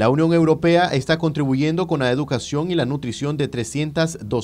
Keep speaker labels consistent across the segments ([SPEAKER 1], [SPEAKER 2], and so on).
[SPEAKER 1] La Unión Europea está contribuyendo con la educación y la nutrición de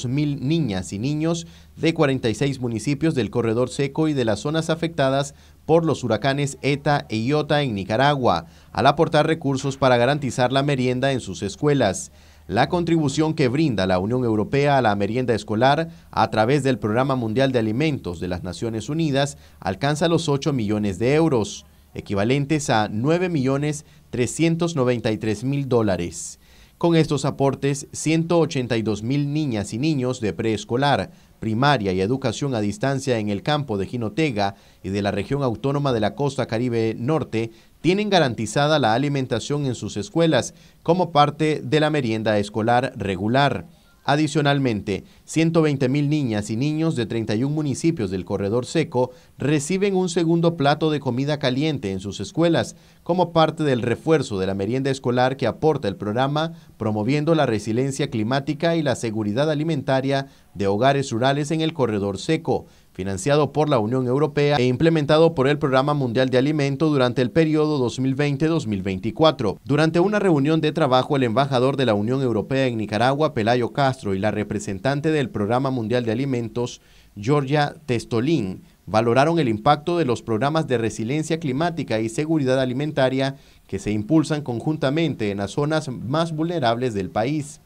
[SPEAKER 1] mil niñas y niños de 46 municipios del corredor seco y de las zonas afectadas por los huracanes ETA e IOTA en Nicaragua, al aportar recursos para garantizar la merienda en sus escuelas. La contribución que brinda la Unión Europea a la merienda escolar a través del Programa Mundial de Alimentos de las Naciones Unidas alcanza los 8 millones de euros equivalentes a 9.393.000 dólares. Con estos aportes, 182.000 niñas y niños de preescolar, primaria y educación a distancia en el campo de Jinotega y de la región autónoma de la costa Caribe Norte tienen garantizada la alimentación en sus escuelas como parte de la merienda escolar regular. Adicionalmente, 120.000 niñas y niños de 31 municipios del Corredor Seco reciben un segundo plato de comida caliente en sus escuelas como parte del refuerzo de la merienda escolar que aporta el programa promoviendo la resiliencia climática y la seguridad alimentaria de hogares rurales en el corredor seco, financiado por la Unión Europea e implementado por el Programa Mundial de Alimentos durante el periodo 2020-2024. Durante una reunión de trabajo, el embajador de la Unión Europea en Nicaragua, Pelayo Castro, y la representante del Programa Mundial de Alimentos, Georgia Testolín, valoraron el impacto de los programas de resiliencia climática y seguridad alimentaria que se impulsan conjuntamente en las zonas más vulnerables del país.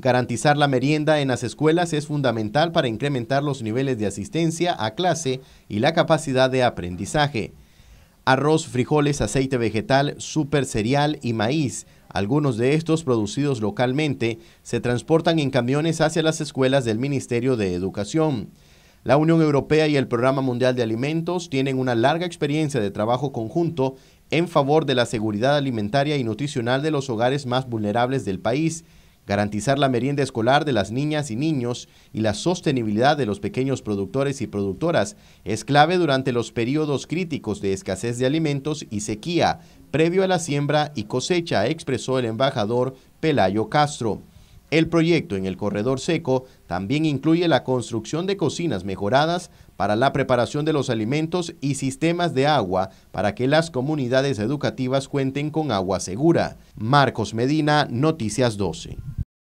[SPEAKER 1] Garantizar la merienda en las escuelas es fundamental para incrementar los niveles de asistencia a clase y la capacidad de aprendizaje. Arroz, frijoles, aceite vegetal, super cereal y maíz, algunos de estos producidos localmente, se transportan en camiones hacia las escuelas del Ministerio de Educación. La Unión Europea y el Programa Mundial de Alimentos tienen una larga experiencia de trabajo conjunto en favor de la seguridad alimentaria y nutricional de los hogares más vulnerables del país garantizar la merienda escolar de las niñas y niños y la sostenibilidad de los pequeños productores y productoras es clave durante los periodos críticos de escasez de alimentos y sequía, previo a la siembra y cosecha, expresó el embajador Pelayo Castro. El proyecto en el corredor seco también incluye la construcción de cocinas mejoradas para la preparación de los alimentos y sistemas de agua para que las comunidades educativas cuenten con agua segura. Marcos Medina, Noticias 12.